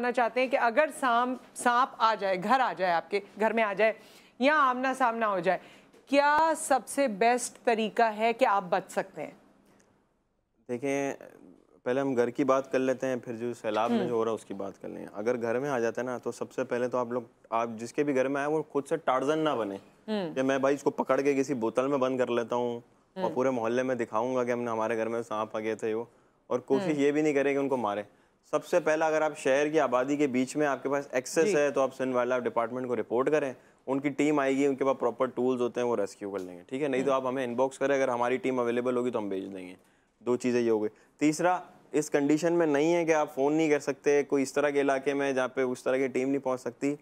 करना चाहते हैं कि अगर सांप सांप आ जाए घर आ जाए आपके घर में आ जाए या आमना सामना हो जाए क्या सबसे बेस्ट तरीका है कि आप बच सकते हैं देखें पहले हम घर की बात कर लेते हैं फिर जो सैलाब में हम्म। जो हो रहा है उसकी बात कर लें अगर घर में आ जाता है ना तो सबसे पहले तो आप लोग आप जिसके भी घर में आए वो खुद से टार्जन ना बने हम्म। कि मैं भाई इसको पकड़ के किसी बोतल में बंद कर लेता हूँ और हम्म। पूरे मोहल्ले में दिखाऊंगा कि हमने हमारे घर में सांप आ गए थे वो और कोशिश ये भी नहीं करे कि उनको मारे सबसे पहला अगर आप शहर की आबादी के बीच में आपके पास एक्सेस है तो आप सन वाइल्ड लाइफ डिपार्टमेंट को रिपोर्ट करें उनकी टीम आएगी उनके पास प्रॉपर टूल्स होते हैं वो रेस्क्यू कर लेंगे ठीक है नहीं तो हम्म। आप हमें इनबॉक्स करें अगर हमारी टीम अवेलेबल होगी तो हम भेज देंगे दो चीज़ें ये हो गई तीसरा इस कंडीशन में नहीं है कि आप फ़ोन नहीं कर सकते कोई इस तरह के इलाके में जहाँ पे उस तरह की टीम नहीं पहुँच सकती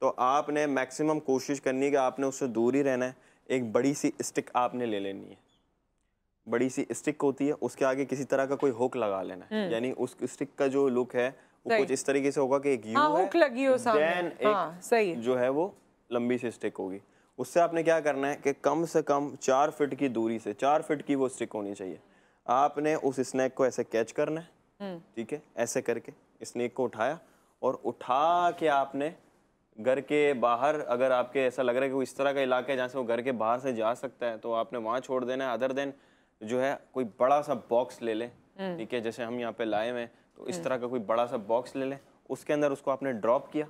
तो आपने मैक्सिमम कोशिश करनी है कि आपने उससे दूर ही रहना है एक बड़ी सी स्टिक आपने ले लेनी है बड़ी सी स्टिक होती है उसके आगे किसी तरह का कोई हुक लगा लेना है हम्म। यानी उस स्टिक का जो लुक है वो कुछ इस तरीके से होगा कि एक यू हुक हाँ, लगी हो सामने एक हाँ, सही जो है वो लंबी सी स्टिक होगी उससे आपने क्या करना है कि कम से कम चार फिट की दूरी से चार फिट की वो स्टिक होनी चाहिए आपने उस स्नैक को ऐसे कैच करना है हम्म। ठीक है ऐसे करके स्नैक को उठाया और उठा के आपने घर के बाहर अगर आपके ऐसा लग रहा है कि वो इस तरह का इलाका है जहाँ से वो घर के बाहर से जा सकता है तो आपने वहाँ छोड़ देना है अदर देन जो है कोई बड़ा सा बॉक्स ले लें हम्म। ठीक है जैसे हम यहाँ पे लाए हुए हैं तो इस हम्म। तरह का कोई बड़ा सा बॉक्स ले लें उसके अंदर उसको आपने ड्रॉप किया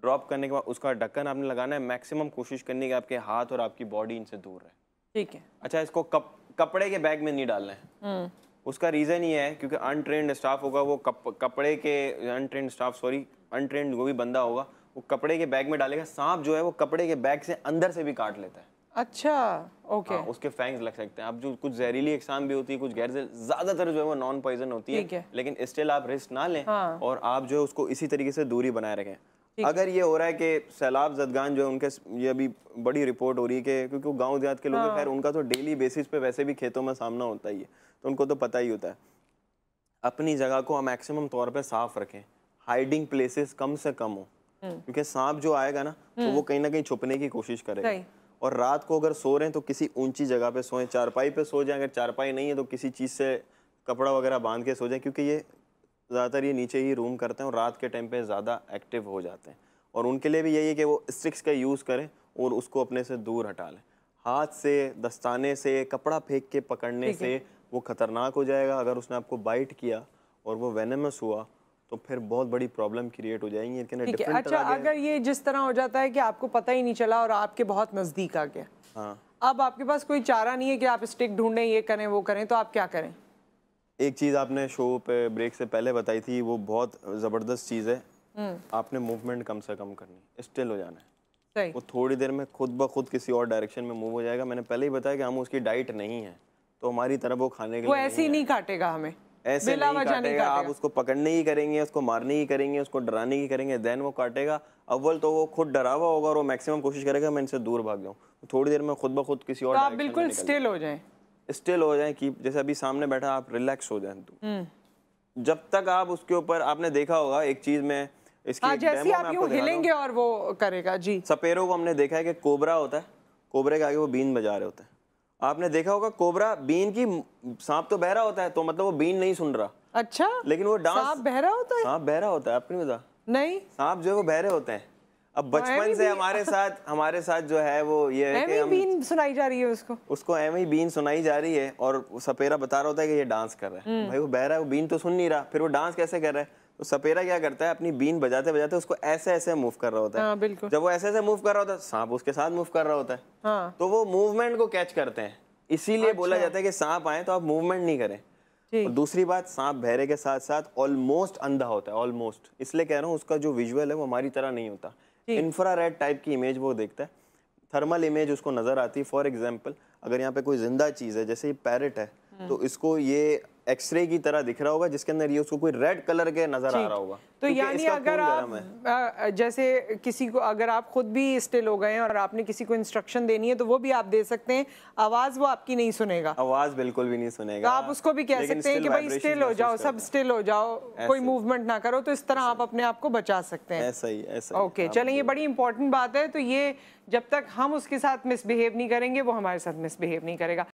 ड्रॉप हम्म। करने के बाद उसका ढक्कन आपने लगाना है मैक्सिमम कोशिश करनी है कि आपके हाथ और आपकी बॉडी इनसे दूर रहे ठीक है अच्छा इसको कप, कपड़े के बैग में नहीं डालना है उसका रीज़न ये है क्योंकि अनट्रेंड स्टाफ होगा वो कप, कपड़े के अनट्रेंड स्टाफ सॉरी अनट्रेंड वो भी बंदा होगा वो कपड़े के बैग में डालेगा सांप जो है वो कपड़े के बैग से अंदर से भी काट लेता है अच्छा ओके हाँ, उसके फैंग्स लग सकते हैं अब जो कुछ जहरीली एक्साम भी होती है कुछ गैर ज्यादातर जो है वो नॉन पॉइजन होती है, है लेकिन स्टिल आप रिस्क ना लें हाँ। और आप जो है उसको इसी तरीके से दूरी बनाए रखें अगर ये हो रहा है कि सैलाब जदगान जो है उनके ये अभी बड़ी रिपोर्ट हो रही है कि क्योंकि गांव देहात के लोग हाँ। खैर उनका तो डेली बेसिस पे वैसे भी खेतों में सामना होता ही है तो उनको तो पता ही होता है अपनी जगह को मैक्सिमम तौर पर साफ रखें हाइडिंग प्लेसेस कम से कम हो हम्म। क्योंकि सांप जो आएगा ना तो हम्म। वो कहीं ना कहीं छुपने की कोशिश करेगा और रात को अगर सो रहे हैं तो किसी ऊंची जगह पे सोएं चारपाई पे सो जाएं अगर चारपाई नहीं है तो किसी चीज़ से कपड़ा वगैरह बांध के सो जाएं क्योंकि ये ज़्यादातर ये नीचे ही रूम करते हैं और रात के टाइम पे ज़्यादा एक्टिव हो जाते हैं और उनके लिए भी यही है कि वो स्टिक्स का यूज़ करें और उसको अपने से दूर हटा लें हाथ से दस्ताने से कपड़ा फेंक के पकड़ने से वो ख़तरनाक हो जाएगा अगर उसने आपको बाइट किया और वो वेनमस हुआ तो फिर बहुत बड़ी प्रॉब्लम क्रिएट हो जाएंगी लेकिन अच्छा अगर ये जिस तरह हो जाता है कि आपको पता ही नहीं चला और आपके बहुत नज़दीक आ गया हाँ अब आपके पास कोई चारा नहीं है कि आप स्टिक ढूंढें ये करें वो करें तो आप क्या करें एक चीज़ आपने शो पे ब्रेक से पहले बताई थी वो बहुत ज़बरदस्त चीज़ है हम्म। आपने मूवमेंट कम से कम करनी स्टिल हो जाना है सही। वो थोड़ी देर में खुद ब खुद किसी और डायरेक्शन में मूव हो जाएगा मैंने पहले ही बताया कि हम उसकी डाइट नहीं है तो हमारी तरफ वो खाने के वो ऐसे ही नहीं काटेगा हमें ऐसे नहीं काटेगा, नहीं काटेगा आप उसको पकड़ने ही करेंगे उसको मारने ही करेंगे उसको डराने ही करेंगे देन वो काटेगा अव्वल तो वो खुद डरा हुआ होगा और वो मैक्सिमम कोशिश करेगा मैं इनसे दूर भाग जाऊँ थोड़ी देर में खुद ब खुद किसी और तो आप बिल्कुल स्टिल हो जाए स्टिल हो जाए कि जैसे अभी सामने बैठा आप रिलैक्स हो जाए तो। हम्म। जब तक आप उसके ऊपर आपने देखा होगा एक चीज में इसकी हाँ, जैसे आप यूं हिलेंगे और वो करेगा जी सपेरों को हमने देखा है कि कोबरा होता है कोबरे के आगे वो बीन बजा रहे होते हैं आपने देखा होगा कोबरा बीन की सांप तो बहरा होता है तो मतलब वो बीन नहीं सुन रहा अच्छा लेकिन वो डांस सांप बहरा होता है सांप बहरा होता है आपने पता नहीं सांप जो है वो बहरे होते हैं अब तो बचपन से हमारे साथ हमारे साथ जो है वो ये है कि हम, बीन सुनाई जा रही है उसको उसको एम ही बीन सुनाई जा रही है और सपेरा बता रहा होता है कि ये डांस कर रहा है हम्म। भाई वो बहरा है वो बीन तो सुन नहीं रहा फिर वो डांस कैसे कर रहा है तो सपेरा क्या करता है अपनी बीन बजाते बजाते उसको ऐसे ऐसे मूव कर रहा होता है हाँ, बिल्कुल जब वो ऐसे ऐसे मूव कर रहा होता है सांप उसके साथ मूव कर रहा होता है हाँ। तो वो मूवमेंट को कैच करते हैं इसीलिए अच्छा। बोला जाता है कि सांप आए तो आप मूवमेंट नहीं करें और दूसरी बात सांप भैरे के साथ साथ ऑलमोस्ट अंधा होता है ऑलमोस्ट इसलिए कह रहा हूँ उसका जो विजुअल है वो हमारी तरह नहीं होता इंफ्रा टाइप की इमेज वो देखता है थर्मल इमेज उसको नजर आती है फॉर एग्जाम्पल अगर यहाँ पे कोई जिंदा चीज़ है जैसे ये पैरट है हम्म। तो इसको ये एक्सरे की तरह दिख रहा होगा जिसके अंदर ये उसको कोई रेड कलर के नजर आ रहा होगा तो यानी अगर आप जैसे किसी को अगर आप खुद भी स्टिल हो गए हैं और आपने किसी को इंस्ट्रक्शन देनी है तो वो भी आप दे सकते हैं आवाज वो आपकी नहीं सुनेगा आवाज बिल्कुल भी नहीं सुनेगा तो आप उसको भी कह सकते हैं कि भाई स्टिल हो जाओ सब स्टिल हो जाओ कोई मूवमेंट ना करो तो इस तरह आप अपने आप को बचा सकते हैं ऐसा ही ऐसा ओके चले ये बड़ी इंपॉर्टेंट बात है तो ये जब तक हम उसके साथ मिसबिहेव नहीं करेंगे वो हमारे साथ मिसबिहेव नहीं करेगा